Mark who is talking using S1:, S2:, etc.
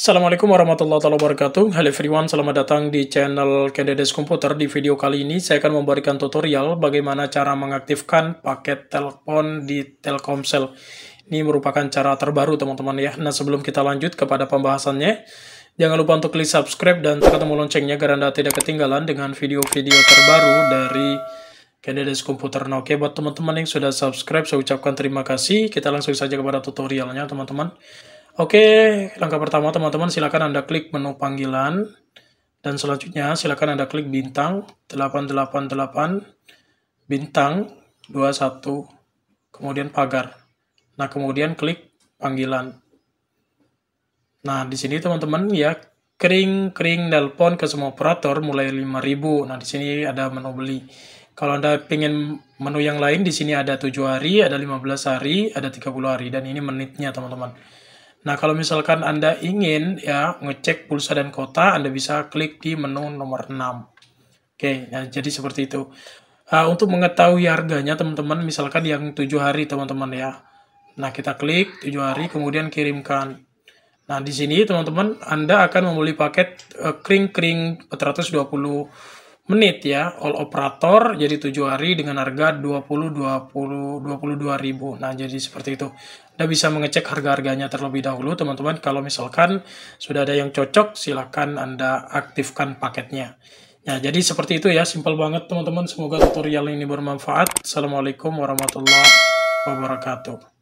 S1: Assalamualaikum warahmatullahi wabarakatuh Halo everyone, selamat datang di channel Kendedes Komputer Di video kali ini saya akan memberikan tutorial bagaimana cara mengaktifkan paket telepon di Telkomsel Ini merupakan cara terbaru teman-teman ya Nah sebelum kita lanjut kepada pembahasannya Jangan lupa untuk klik subscribe dan tekan tombol loncengnya Agar Anda tidak ketinggalan dengan video-video terbaru dari Kendedes Komputer Nah oke buat teman-teman yang sudah subscribe saya ucapkan terima kasih Kita langsung saja kepada tutorialnya teman-teman Oke, langkah pertama teman-teman silakan Anda klik menu panggilan dan selanjutnya silakan Anda klik bintang 888 bintang 21 kemudian pagar. Nah, kemudian klik panggilan. Nah, di sini teman-teman ya kering-kering nelpon ke semua operator mulai 5000. Nah, di sini ada menu beli. Kalau Anda ingin menu yang lain, di sini ada 7 hari, ada 15 hari, ada 30 hari, dan ini menitnya, teman-teman. Nah, kalau misalkan Anda ingin ya ngecek pulsa dan kota, Anda bisa klik di menu nomor 6. Oke, nah jadi seperti itu. Uh, untuk mengetahui harganya, teman-teman, misalkan yang 7 hari, teman-teman ya. Nah, kita klik 7 hari, kemudian kirimkan. Nah, di sini, teman-teman, Anda akan membeli paket eh, kering-kering kring 420 menit ya all operator jadi 7 hari dengan harga 20 20 22 ribu nah jadi seperti itu Anda bisa mengecek harga-harganya terlebih dahulu teman-teman kalau misalkan sudah ada yang cocok silahkan Anda aktifkan paketnya Nah, jadi seperti itu ya, simpel banget teman-teman. Semoga tutorial ini bermanfaat. Assalamualaikum warahmatullahi wabarakatuh.